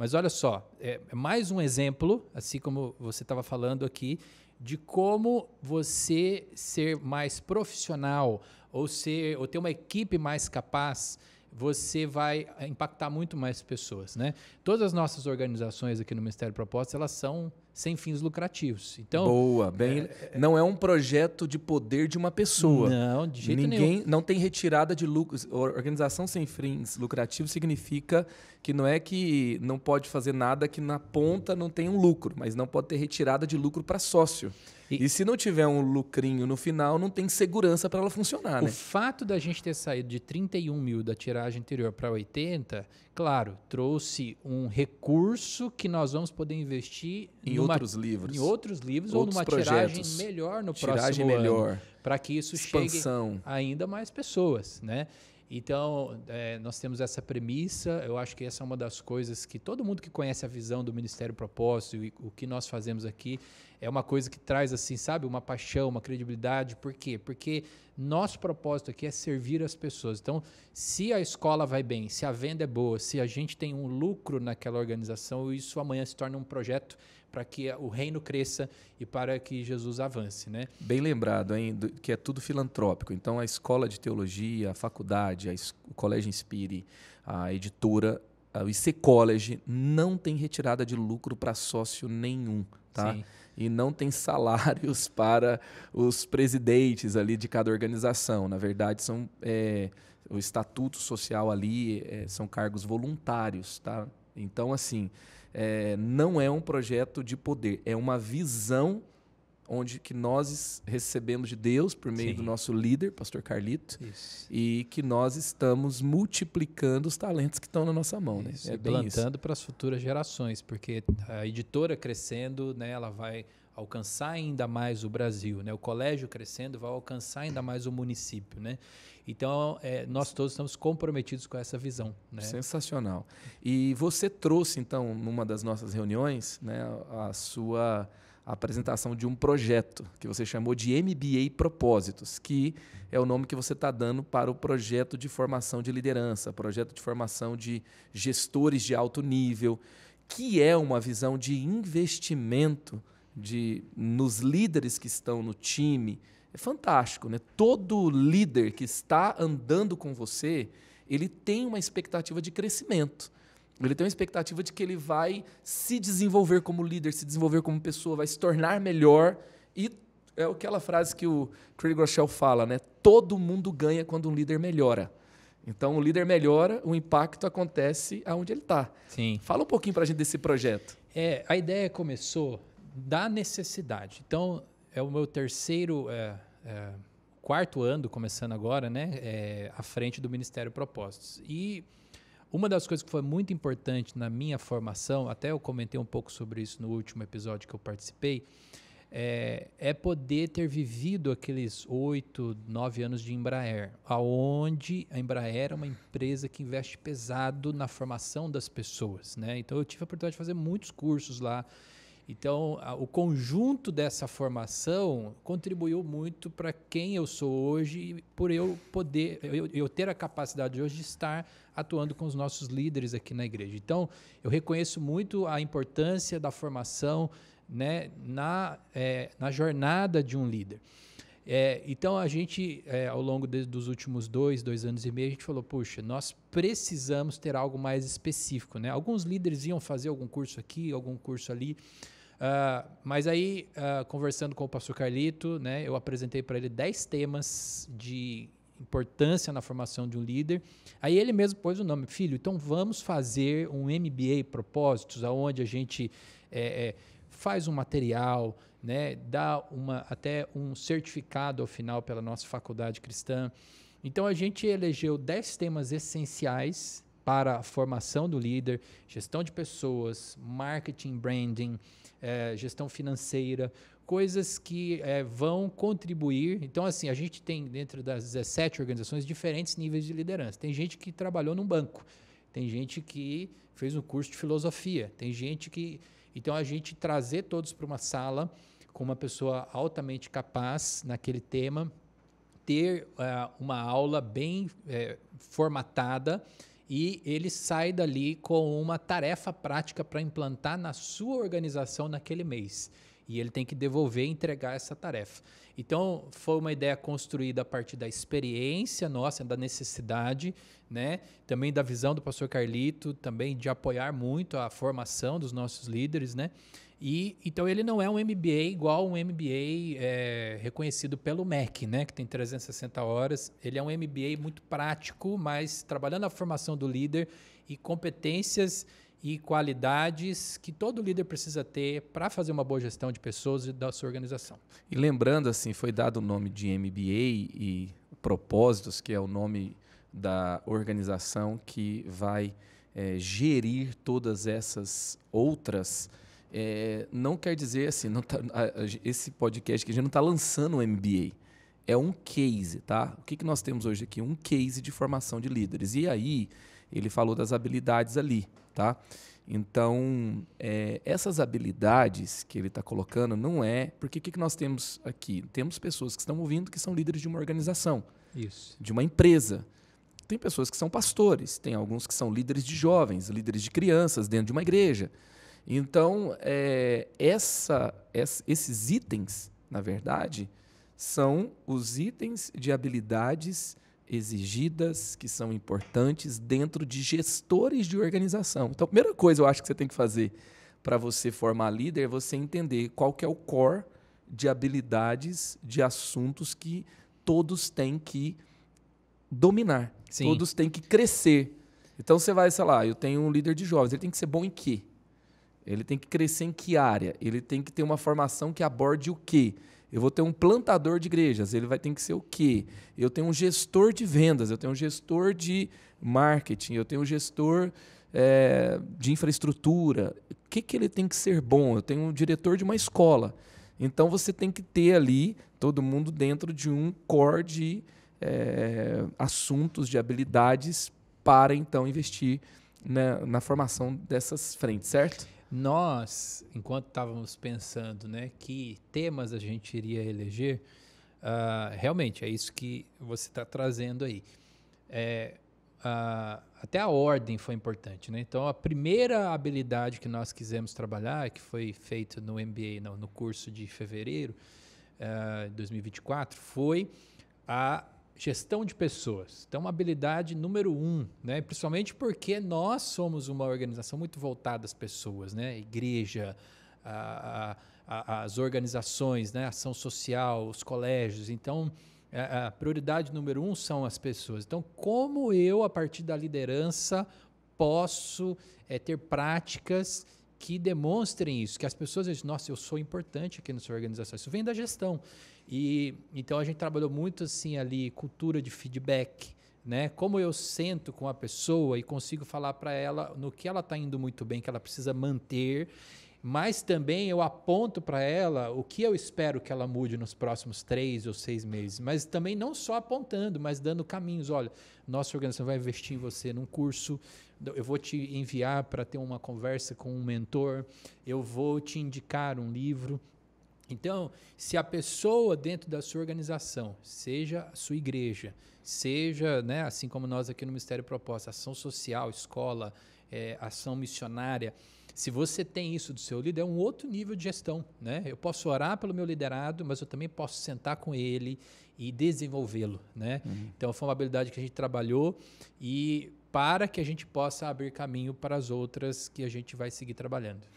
Mas olha só, é, é mais um exemplo, assim como você estava falando aqui, de como você ser mais profissional ou ser ou ter uma equipe mais capaz você vai impactar muito mais pessoas, né? Todas as nossas organizações aqui no Ministério Propósitos, elas são sem fins lucrativos. Então, Boa, bem. É, não é um projeto de poder de uma pessoa. Não, de jeito Ninguém, nenhum. Não tem retirada de lucros. Organização sem fins lucrativos significa que não é que não pode fazer nada que na ponta não tem um lucro, mas não pode ter retirada de lucro para sócio. E, e, se não tiver um lucrinho no final, não tem segurança para ela funcionar. O né? fato da gente ter saído de 31 mil da tiragem anterior para 80 claro, trouxe um recurso que nós vamos poder investir em numa, outros livros, em outros livros outros ou numa projetos, tiragem melhor no tiragem próximo melhor, para que isso expansão. chegue a ainda mais pessoas, né? Então é, nós temos essa premissa. Eu acho que essa é uma das coisas que todo mundo que conhece a visão do Ministério Propósito e o que nós fazemos aqui é uma coisa que traz, assim, sabe, uma paixão, uma credibilidade. Por quê? Porque nosso propósito aqui é servir as pessoas. Então, se a escola vai bem, se a venda é boa, se a gente tem um lucro naquela organização, isso amanhã se torna um projeto para que o reino cresça e para que Jesus avance, né? Bem lembrado, hein, que é tudo filantrópico. Então a escola de teologia, a faculdade, a o colégio Inspire, a editora, o IC College não tem retirada de lucro para sócio nenhum, tá? Sim e não tem salários para os presidentes ali de cada organização. Na verdade, são é, o estatuto social ali é, são cargos voluntários, tá? Então, assim, é, não é um projeto de poder, é uma visão onde que nós recebemos de Deus por meio Sim. do nosso líder, pastor Carlito, isso. e que nós estamos multiplicando os talentos que estão na nossa mão, né? isso. né? É plantando para as futuras gerações, porque a editora crescendo, né, ela vai alcançar ainda mais o Brasil, né? O colégio crescendo vai alcançar ainda mais o município, né? Então é, nós todos estamos comprometidos com essa visão, né? Sensacional. E você trouxe então numa das nossas reuniões, né, a sua a apresentação de um projeto que você chamou de MBA Propósitos, que é o nome que você está dando para o projeto de formação de liderança, projeto de formação de gestores de alto nível, que é uma visão de investimento de nos líderes que estão no time. É fantástico, né? Todo líder que está andando com você, ele tem uma expectativa de crescimento. Ele tem uma expectativa de que ele vai se desenvolver como líder, se desenvolver como pessoa, vai se tornar melhor. E é aquela frase que o Craig Rochelle fala, né? Todo mundo ganha quando um líder melhora. Então, o líder melhora, o impacto acontece aonde ele está. Sim. Fala um pouquinho para a gente desse projeto. É, a ideia começou da necessidade. Então, é o meu terceiro, é, é, quarto ano, começando agora, né? É, à frente do Ministério Propostos E uma das coisas que foi muito importante na minha formação, até eu comentei um pouco sobre isso no último episódio que eu participei, é, é poder ter vivido aqueles oito, nove anos de Embraer, aonde a Embraer é uma empresa que investe pesado na formação das pessoas, né? Então eu tive a oportunidade de fazer muitos cursos lá, então, a, o conjunto dessa formação contribuiu muito para quem eu sou hoje e por eu poder, eu, eu, ter a capacidade hoje de estar atuando com os nossos líderes aqui na igreja. Então, eu reconheço muito a importância da formação né, na, é, na jornada de um líder. É, então a gente, é, ao longo de, dos últimos dois, dois anos e meio, a gente falou, puxa, nós precisamos ter algo mais específico, né? Alguns líderes iam fazer algum curso aqui, algum curso ali, ah, mas aí, uh, conversando com o pastor Carlito, né, eu apresentei para ele 10 temas de importância na formação de um líder. Aí ele mesmo pôs o nome, filho, então vamos fazer um MBA propósitos, aonde a gente é, é, faz um material, né, dá uma, até um certificado ao final pela nossa faculdade cristã. Então a gente elegeu 10 temas essenciais para a formação do líder, gestão de pessoas, marketing, branding, é, gestão financeira, coisas que é, vão contribuir. Então, assim, a gente tem dentro das 17 organizações diferentes níveis de liderança. Tem gente que trabalhou num banco, tem gente que fez um curso de filosofia, tem gente que. Então, a gente trazer todos para uma sala com uma pessoa altamente capaz naquele tema, ter uh, uma aula bem formatada e ele sai dali com uma tarefa prática para implantar na sua organização naquele mês e ele tem que devolver e entregar essa tarefa. Então, foi uma ideia construída a partir da experiência nossa, da necessidade, né? também da visão do pastor Carlito, também de apoiar muito a formação dos nossos líderes. Né? E, então, ele não é um MBA igual um MBA é, reconhecido pelo MEC, né? que tem 360 horas. Ele é um MBA muito prático, mas trabalhando a formação do líder e competências e qualidades que todo líder precisa ter para fazer uma boa gestão de pessoas e da sua organização. E lembrando, assim, foi dado o nome de MBA e Propósitos, que é o nome da organização que vai é, gerir todas essas outras. É, não quer dizer assim, tá, a, a, esse podcast que a gente não está lançando um MBA é um case, tá? O que, que nós temos hoje aqui? Um case de formação de líderes. E aí, ele falou das habilidades ali, tá? Então, é, essas habilidades que ele está colocando não é. Porque o que, que nós temos aqui? Temos pessoas que estão ouvindo que são líderes de uma organização, Isso. de uma empresa. Tem pessoas que são pastores, tem alguns que são líderes de jovens, líderes de crianças dentro de uma igreja. Então, é, essa, essa, esses itens, na verdade, são os itens de habilidades exigidas, que são importantes dentro de gestores de organização. Então, a primeira coisa eu acho que você tem que fazer para você formar líder é você entender qual que é o core de habilidades, de assuntos que todos têm que dominar, Sim. todos têm que crescer. Então você vai, sei lá, eu tenho um líder de jovens, ele tem que ser bom em quê? Ele tem que crescer em que área? Ele tem que ter uma formação que aborde o quê? Eu vou ter um plantador de igrejas, ele vai ter que ser o quê? Eu tenho um gestor de vendas, eu tenho um gestor de marketing, eu tenho um gestor é, de infraestrutura. O que, que ele tem que ser bom? Eu tenho um diretor de uma escola. Então você tem que ter ali todo mundo dentro de um core de é, assuntos, de habilidades para então investir na, na formação dessas frentes, certo? Nós, enquanto estávamos pensando né, que temas a gente iria eleger, uh, realmente é isso que você está trazendo aí. É, uh, até a ordem foi importante. Né? Então, a primeira habilidade que nós quisemos trabalhar, que foi feito no MBA, não, no curso de fevereiro de uh, 2024, foi a Gestão de pessoas. Então, uma habilidade número um, né? principalmente porque nós somos uma organização muito voltada às pessoas, né? Igreja, a, a, as organizações, né? ação social, os colégios. Então, a, é, é, a prioridade número um são as pessoas. Então, como eu, a partir da liderança, posso é, ter práticas que demonstrem isso, que as pessoas dizem, nossa, eu sou importante aqui na sua organização. Isso vem da gestão. E então a gente trabalhou muito assim ali cultura de feedback, né? Como eu sento com a pessoa e consigo falar para ela no que ela está indo muito bem, que ela precisa manter mas também eu aponto para ela o que eu espero que ela mude nos próximos três ou seis meses. Mas também não só apontando, mas dando caminhos. Olha, nossa organização vai investir em você num curso, eu vou te enviar para ter uma conversa com um mentor, eu vou te indicar um livro. Então, se a pessoa dentro da sua organização, seja a sua igreja, seja, né, assim como nós aqui no Ministério Proposta, ação social, escola, é, ação missionária. Se você tem isso do seu líder, é um outro nível de gestão. Né? Eu posso orar pelo meu liderado, mas eu também posso sentar com ele e desenvolvê-lo. Né? Uhum. Então, foi uma habilidade que a gente trabalhou e para que a gente possa abrir caminho para as outras que a gente vai seguir trabalhando.